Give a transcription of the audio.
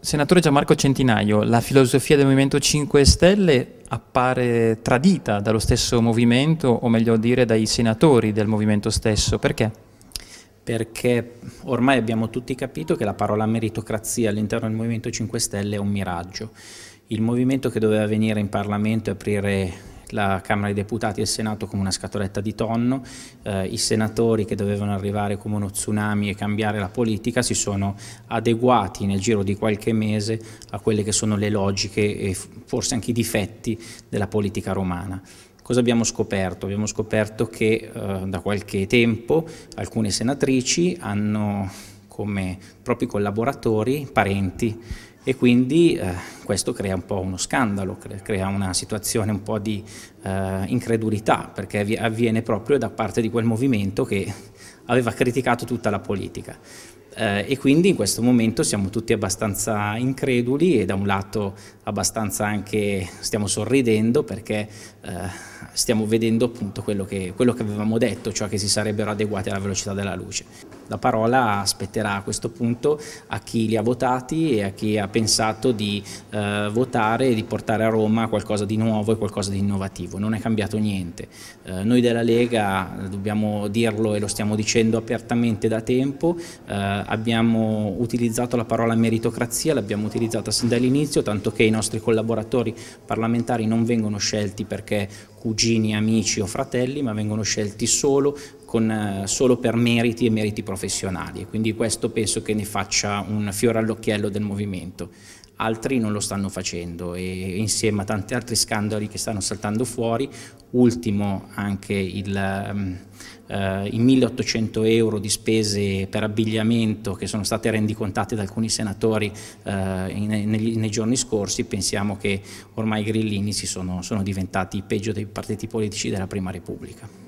Senatore Gianmarco Centinaio, la filosofia del Movimento 5 Stelle appare tradita dallo stesso movimento, o meglio dire dai senatori del movimento stesso, perché? Perché ormai abbiamo tutti capito che la parola meritocrazia all'interno del Movimento 5 Stelle è un miraggio. Il movimento che doveva venire in Parlamento e aprire la Camera dei Deputati e il Senato come una scatoletta di tonno, eh, i senatori che dovevano arrivare come uno tsunami e cambiare la politica si sono adeguati nel giro di qualche mese a quelle che sono le logiche e forse anche i difetti della politica romana. Cosa abbiamo scoperto? Abbiamo scoperto che eh, da qualche tempo alcune senatrici hanno come propri collaboratori, parenti e quindi eh, questo crea un po' uno scandalo, crea una situazione un po' di eh, incredulità perché avviene proprio da parte di quel movimento che aveva criticato tutta la politica eh, e quindi in questo momento siamo tutti abbastanza increduli e da un lato abbastanza anche stiamo sorridendo perché eh, stiamo vedendo appunto quello che, quello che avevamo detto, cioè che si sarebbero adeguati alla velocità della luce. La parola aspetterà a questo punto a chi li ha votati e a chi ha pensato di eh, votare e di portare a Roma qualcosa di nuovo e qualcosa di innovativo. Non è cambiato niente. Eh, noi della Lega, eh, dobbiamo dirlo e lo stiamo dicendo apertamente da tempo, eh, abbiamo utilizzato la parola meritocrazia, l'abbiamo utilizzata sin dall'inizio, tanto che i nostri collaboratori parlamentari non vengono scelti perché cugini, amici o fratelli, ma vengono scelti solo, con, eh, solo per meriti e meriti professionali. Quindi questo penso che ne faccia un fiore all'occhiello del movimento altri non lo stanno facendo e insieme a tanti altri scandali che stanno saltando fuori, ultimo anche il, mm, eh, i 1800 euro di spese per abbigliamento che sono state rendicontate da alcuni senatori eh, nei, nei, giorni scorsi, pensiamo che ormai i grillini si sono, sono diventati peggio dei partiti politici della Prima Repubblica.